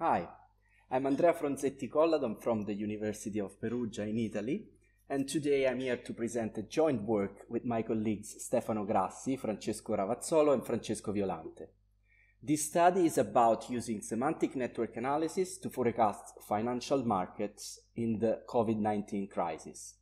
Hi, I'm Andrea Fronzetti Colladon from the University of Perugia in Italy, and today I'm here to present a joint work with my colleagues Stefano Grassi, Francesco Ravazzolo, and Francesco Violante. This study is about using semantic network analysis to forecast financial markets in the COVID 19 crisis.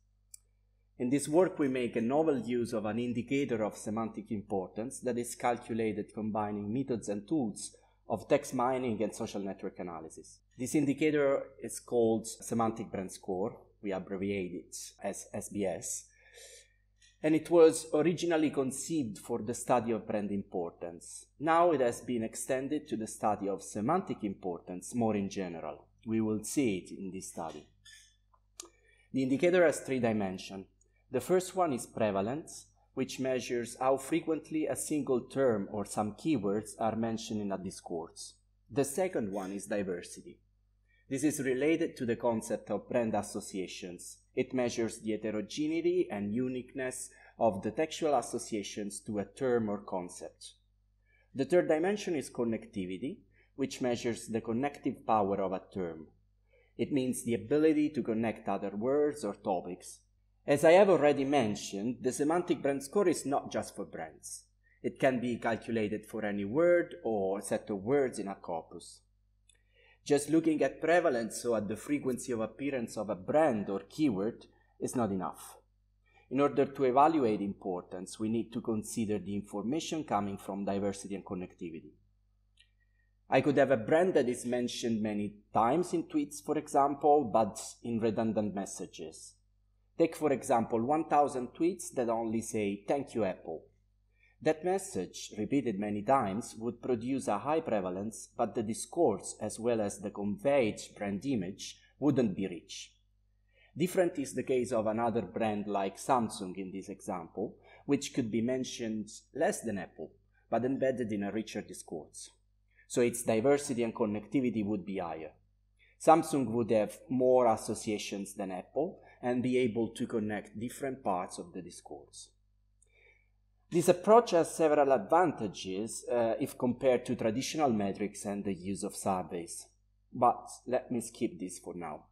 In this work, we make a novel use of an indicator of semantic importance that is calculated combining methods and tools of text mining and social network analysis. This indicator is called Semantic Brand Score. We abbreviate it as SBS. And it was originally conceived for the study of brand importance. Now it has been extended to the study of semantic importance more in general. We will see it in this study. The indicator has three dimensions. The first one is prevalence, which measures how frequently a single term or some keywords are mentioned in a discourse. The second one is diversity. This is related to the concept of brand associations. It measures the heterogeneity and uniqueness of the textual associations to a term or concept. The third dimension is connectivity, which measures the connective power of a term. It means the ability to connect other words or topics, as I have already mentioned, the semantic brand score is not just for brands. It can be calculated for any word or set of words in a corpus. Just looking at prevalence, so at the frequency of appearance of a brand or keyword, is not enough. In order to evaluate importance, we need to consider the information coming from diversity and connectivity. I could have a brand that is mentioned many times in tweets, for example, but in redundant messages. Take, for example, 1000 tweets that only say, Thank you, Apple. That message, repeated many times, would produce a high prevalence, but the discourse as well as the conveyed brand image wouldn't be rich. Different is the case of another brand like Samsung in this example, which could be mentioned less than Apple, but embedded in a richer discourse. So its diversity and connectivity would be higher. Samsung would have more associations than Apple, and be able to connect different parts of the discourse. This approach has several advantages uh, if compared to traditional metrics and the use of surveys, but let me skip this for now.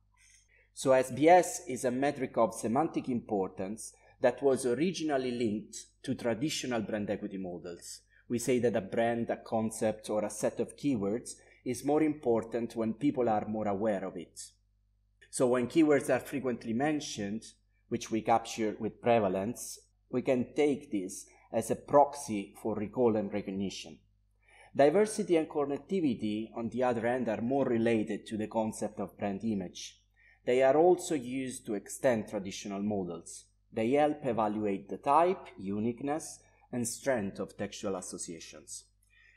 So SBS is a metric of semantic importance that was originally linked to traditional brand equity models. We say that a brand, a concept, or a set of keywords is more important when people are more aware of it. So when keywords are frequently mentioned, which we capture with prevalence, we can take this as a proxy for recall and recognition. Diversity and connectivity, on the other hand, are more related to the concept of brand image. They are also used to extend traditional models. They help evaluate the type, uniqueness, and strength of textual associations.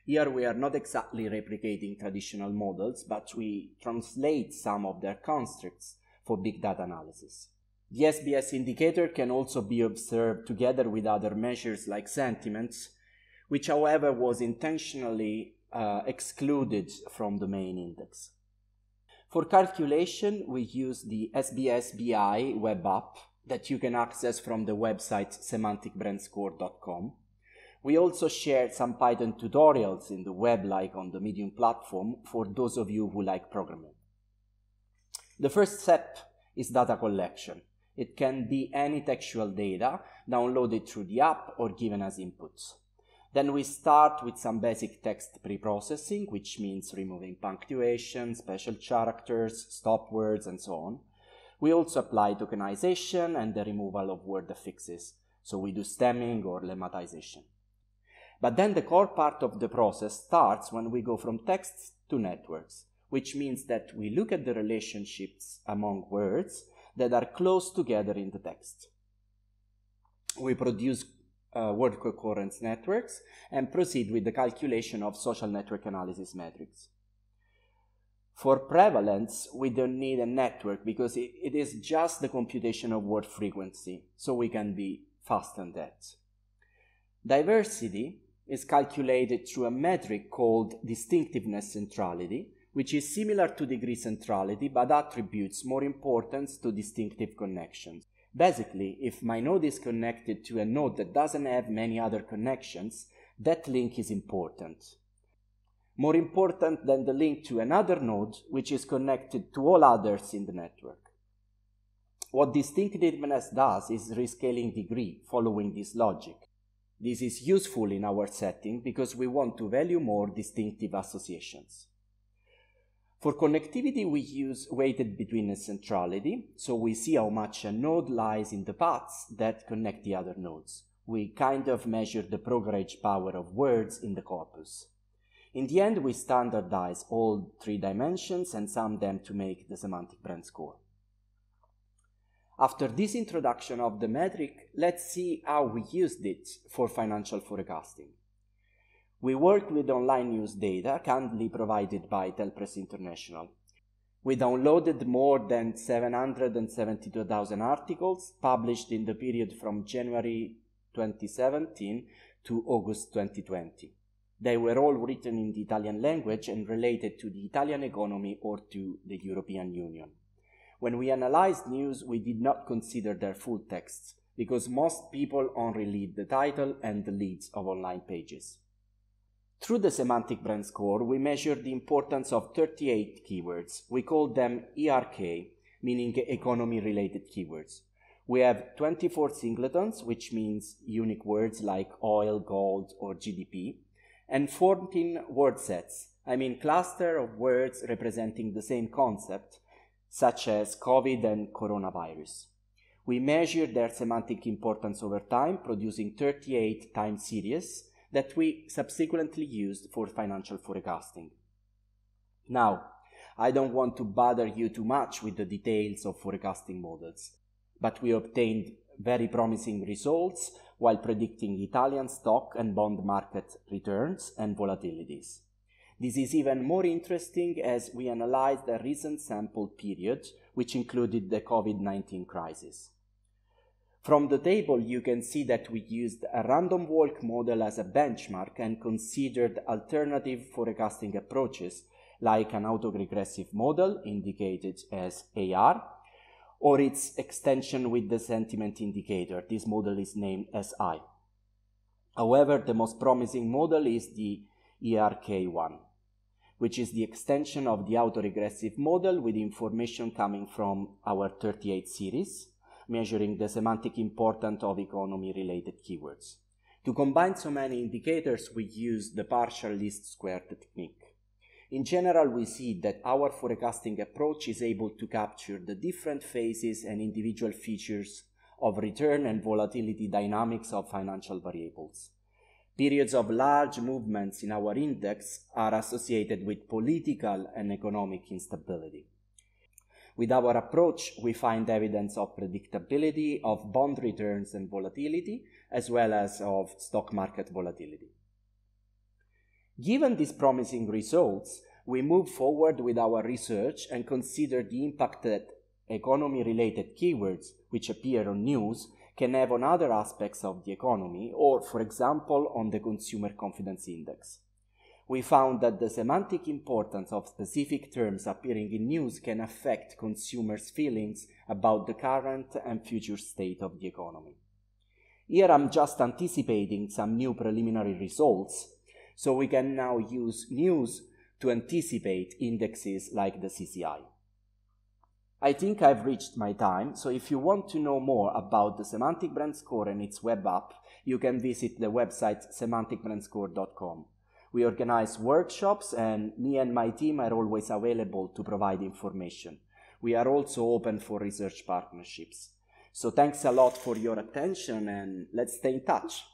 Here we are not exactly replicating traditional models, but we translate some of their constructs for big data analysis. The SBS indicator can also be observed together with other measures like sentiments, which however was intentionally uh, excluded from the main index. For calculation, we use the SBS BI web app that you can access from the website semanticbrandscore.com. We also shared some Python tutorials in the web like on the Medium platform for those of you who like programming. The first step is data collection. It can be any textual data downloaded through the app or given as inputs. Then we start with some basic text pre-processing, which means removing punctuation, special characters, stop words, and so on. We also apply tokenization and the removal of word affixes. So we do stemming or lemmatization. But then the core part of the process starts when we go from texts to networks, which means that we look at the relationships among words that are close together in the text. We produce uh, word coherence networks and proceed with the calculation of social network analysis metrics. For prevalence, we don't need a network because it, it is just the computation of word frequency, so we can be fast on that. Diversity is calculated through a metric called distinctiveness centrality, which is similar to degree centrality but attributes more importance to distinctive connections. Basically, if my node is connected to a node that doesn't have many other connections, that link is important. More important than the link to another node, which is connected to all others in the network. What distinctiveness does is rescaling degree following this logic. This is useful in our setting because we want to value more distinctive associations. For connectivity, we use weighted between centrality, so we see how much a node lies in the paths that connect the other nodes. We kind of measure the progress power of words in the corpus. In the end, we standardize all three dimensions and sum them to make the semantic brand score. After this introduction of the metric, let's see how we used it for financial forecasting. We work with online news data kindly provided by Telpress International. We downloaded more than 772,000 articles published in the period from January 2017 to August 2020. They were all written in the Italian language and related to the Italian economy or to the European Union. When we analyzed news, we did not consider their full texts because most people only read the title and the leads of online pages. Through the semantic brand score, we measured the importance of 38 keywords. We called them ERK, meaning economy related keywords. We have 24 singletons, which means unique words like oil, gold, or GDP, and 14 word sets, I mean cluster of words representing the same concept, such as COVID and coronavirus. We measured their semantic importance over time, producing 38 time series that we subsequently used for financial forecasting. Now, I don't want to bother you too much with the details of forecasting models, but we obtained very promising results while predicting Italian stock and bond market returns and volatilities. This is even more interesting as we analyze the recent sample period, which included the COVID-19 crisis. From the table, you can see that we used a random walk model as a benchmark and considered alternative forecasting approaches like an autoregressive model indicated as AR or its extension with the sentiment indicator. This model is named SI. However, the most promising model is the ERK one which is the extension of the autoregressive model with information coming from our 38 series, measuring the semantic importance of economy-related keywords. To combine so many indicators, we use the partial least square technique. In general, we see that our forecasting approach is able to capture the different phases and individual features of return and volatility dynamics of financial variables. Periods of large movements in our index are associated with political and economic instability. With our approach, we find evidence of predictability of bond returns and volatility, as well as of stock market volatility. Given these promising results, we move forward with our research and consider the impact that economy related keywords, which appear on news, can have on other aspects of the economy or, for example, on the consumer confidence index. We found that the semantic importance of specific terms appearing in news can affect consumers' feelings about the current and future state of the economy. Here I'm just anticipating some new preliminary results, so we can now use news to anticipate indexes like the CCI. I think I've reached my time, so if you want to know more about the Semantic Brand Score and its web app, you can visit the website semanticbrandscore.com. We organize workshops and me and my team are always available to provide information. We are also open for research partnerships. So thanks a lot for your attention and let's stay in touch.